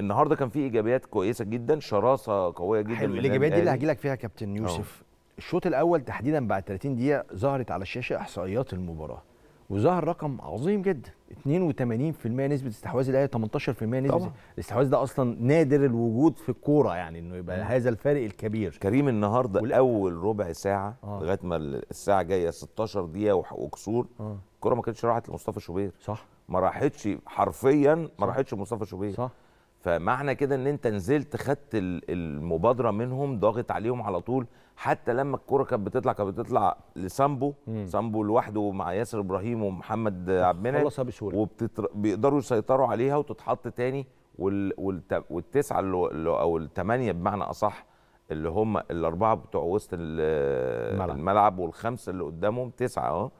النهارده كان في ايجابيات كويسه جدا شراسه قويه جدا حلو الايجابيات دي اللي هجي لك فيها يا كابتن يوسف أوه. الشوط الاول تحديدا بعد 30 دقيقه ظهرت على الشاشه احصائيات المباراه وظهر رقم عظيم جدا 82% نسبه استحواذ الاهلي 18% نسبه الاستحواذ ده اصلا نادر الوجود في الكوره يعني انه يبقى هذا الفارق الكبير كريم النهارده والأ... اول ربع ساعه آه. لغايه ما الساعه جايه 16 دقيقه وكسور آه. الكوره ما كانتش راحت لمصطفى شوبير صح ما راحتش حرفيا ما راحتش لمصطفى شوبير صح فمعنى كده ان انت نزلت خدت المبادره منهم ضاغط عليهم على طول حتى لما الكره كانت بتطلع كانت بتطلع لسامبو مم. سامبو لوحده مع ياسر ابراهيم ومحمد عبد المنعم خلصها بسهوله وبيقدروا يسيطروا عليها وتتحط تاني وال... والت... والتسعه اللي... او الثمانيه بمعنى اصح اللي هم الاربعه بتوع وسط الملعب, الملعب والخمسه اللي قدامهم تسعه اه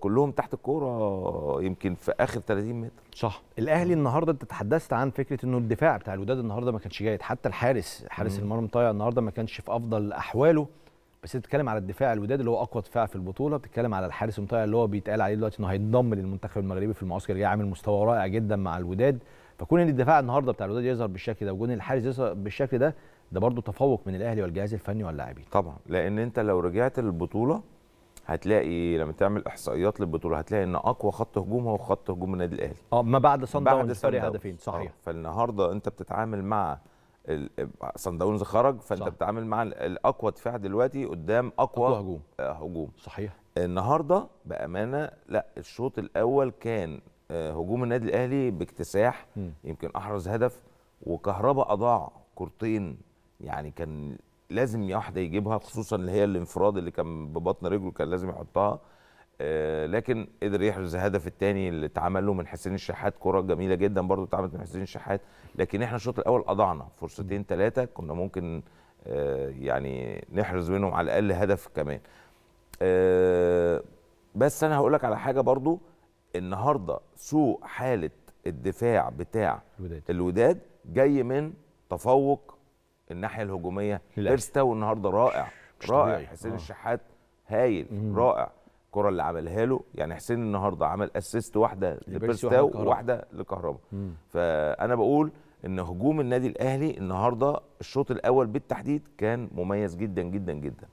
كلهم تحت الكوره يمكن في اخر 30 متر صح الاهلي النهارده انت تحدثت عن فكره انه الدفاع بتاع الوداد النهارده ما كانش جيد حتى الحارس حارس المرمى طايع النهارده ما كانش في افضل احواله بس انت بتتكلم على الدفاع الوداد اللي هو اقوى دفاع في البطوله بتتكلم على الحارس المطيع اللي هو بيتقال عليه دلوقتي انه هيتضم للمنتخب المغربي في المعسكر جاي يعني عامل مستوى رائع جدا مع الوداد فكون ان الدفاع النهارده بتاع الوداد يظهر بالشكل ده وجون الحارس يظهر بالشكل ده ده برضه تفوق من الاهلي والجهاز الفني واللاعبين طبعا لان انت لو رجعت للبطوله هتلاقي لما تعمل احصائيات للبطوله هتلاقي ان اقوى خط هجوم هو خط هجوم النادي الاهلي اه ما بعد صن داونز فرق هدفين صحيح آه، فالنهارده انت بتتعامل مع صن داونز خرج فانت صح. بتتعامل مع الاقوى دفاع دلوقتي قدام اقوى, أقوى هجوم آه، هجوم صحيح النهارده بامانه لا الشوط الاول كان آه، هجوم النادي الاهلي باكتساح م. يمكن احرز هدف وكهربا اضاع كورتين يعني كان لازم واحده يجيبها خصوصا اللي هي الانفراد اللي كان ببطن رجله كان لازم يحطها آه، لكن قدر يحرز الهدف الثاني اللي اتعمل له من حسين الشحات كره جميله جدا برضو اتعملت من حسين الشحات لكن احنا الشوط الاول اضعنا فرصتين ثلاثه كنا ممكن آه، يعني نحرز منهم على الاقل هدف كمان آه، بس انا هقول لك على حاجه برضو النهارده سوء حاله الدفاع بتاع الوداد, الوداد جاي من تفوق الناحيه الهجوميه بيرستاو النهارده رائع رائع حسين آه. الشحات هايل مم. رائع الكره اللي عملها له يعني حسين النهارده عمل اسيست واحده لبيرستاو وواحده لكهربا فانا بقول ان هجوم النادي الاهلي النهارده الشوط الاول بالتحديد كان مميز جدا جدا جدا